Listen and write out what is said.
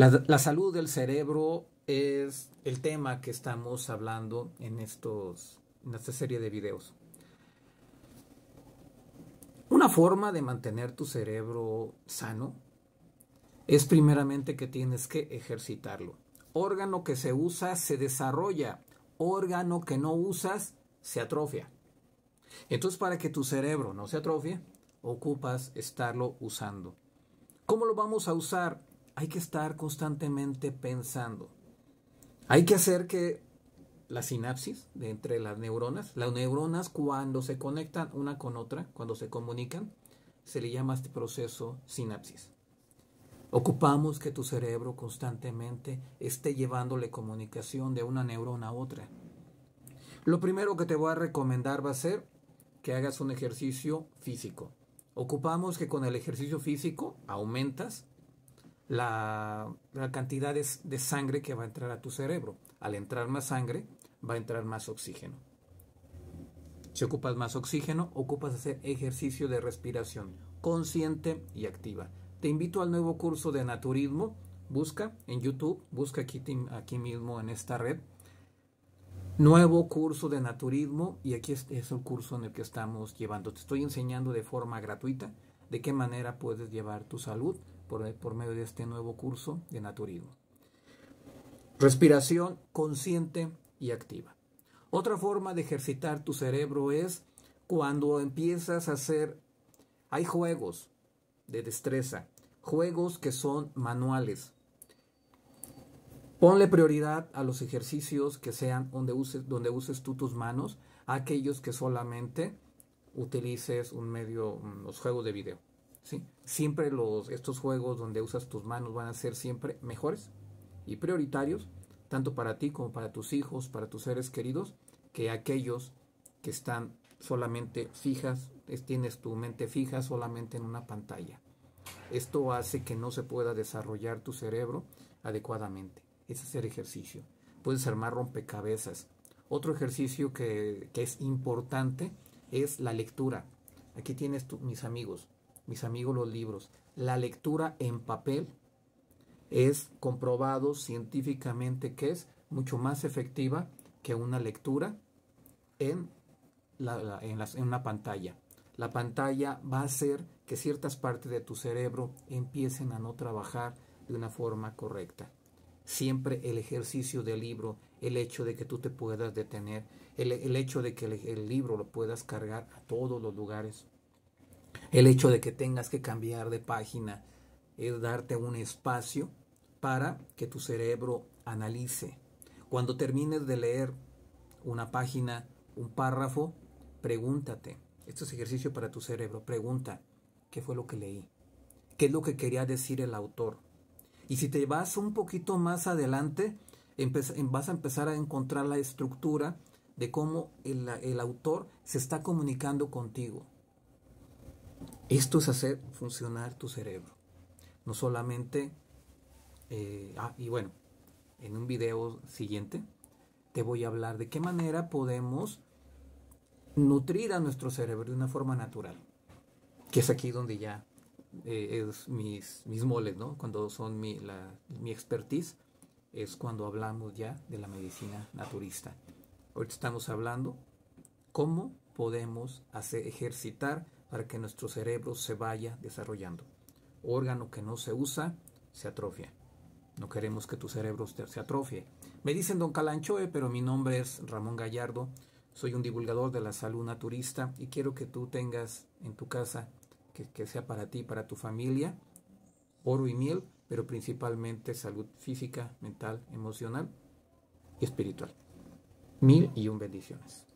La, salud del cerebro es el tema que estamos hablando en, estos, en esta serie de videos. Una forma de mantener tu cerebro sano es primeramente que tienes que ejercitarlo. Órgano que se usa se desarrolla, órgano que no usas se atrofia. Entonces para que tu cerebro no se atrofie, ocupas estarlo usando. ¿Cómo lo vamos a usar? hay que estar constantemente pensando. Hay que hacer que la sinapsis de entre las neuronas, las neuronas cuando se conectan una con otra, cuando se comunican, se le llama este proceso sinapsis. Ocupamos que tu cerebro constantemente esté llevándole comunicación de una neurona a otra. Lo primero que te voy a recomendar va a ser que hagas un ejercicio físico. Ocupamos que con el ejercicio físico aumentas la, cantidad de, sangre que va a entrar a tu cerebro. Al entrar más sangre, va a entrar más oxígeno. Si ocupas más oxígeno, ocupas hacer ejercicio de respiración consciente y activa. Te invito al nuevo curso de naturismo. Busca en YouTube, busca aquí, aquí mismo en esta red. Nuevo curso de naturismo y aquí es el curso en el que estamos llevando. Te estoy enseñando de forma gratuita de qué manera puedes llevar tu salud por, medio de este nuevo curso de naturismo. Respiración consciente y activa. Otra forma de ejercitar tu cerebro es cuando empiezas a hacer, hay juegos de destreza, juegos que son manuales. Ponle prioridad a los ejercicios que sean donde uses, donde uses tú tus manos, aquellos que solamente utilices un medio, mm, los juegos de video. Siempre los, estos juegos donde usas tus manos van a ser siempre mejores y prioritarios, tanto para ti como para tus hijos, para tus seres queridos, que aquellos que están solamente fijas, tienes tu mente fija solamente en una pantalla. Esto hace que no se pueda desarrollar tu cerebro adecuadamente. Es hacer ejercicio. Puedes armar rompecabezas. Otro ejercicio que, es importante es la lectura. Aquí tienes tu, mis amigos mis amigos, los libros. La lectura en papel es comprobado científicamente que es mucho más efectiva que una lectura en, en, una pantalla. La pantalla va a hacer que ciertas partes de tu cerebro empiecen a no trabajar de una forma correcta. Siempre el ejercicio del libro, el hecho de que tú te puedas detener, el, hecho de que el libro lo puedas cargar a todos los lugares el hecho de que tengas que cambiar de página es darte un espacio para que tu cerebro analice. Cuando termines de leer una página, un párrafo, pregúntate. Esto es ejercicio para tu cerebro. Pregunta, ¿qué fue lo que leí? ¿Qué es lo que quería decir el autor? Y si te vas un poquito más adelante, em-, vas a empezar a encontrar la estructura de cómo el, el autor se está comunicando contigo. Esto es hacer funcionar tu cerebro. No solamente... Eh, ah, y bueno, en un video siguiente te voy a hablar de qué manera podemos nutrir a nuestro cerebro de una forma natural. Que es aquí donde ya eh, es mis, mis moles, ¿no? Cuando son mi, mi expertise, es cuando hablamos ya de la medicina naturista. Hoy estamos hablando cómo podemos hacer, ejercitar para que nuestro cerebro se vaya desarrollando. Órgano que no se usa, se atrofia. No queremos que tu cerebro se atrofie. Me dicen don Calanchoe, pero mi nombre es Ramón Gallardo. Soy un divulgador de la salud naturista y quiero que tú tengas en tu casa, que, que sea para ti, para tu familia, oro y miel, pero principalmente salud física, mental, emocional y espiritual. Mil y un bendiciones.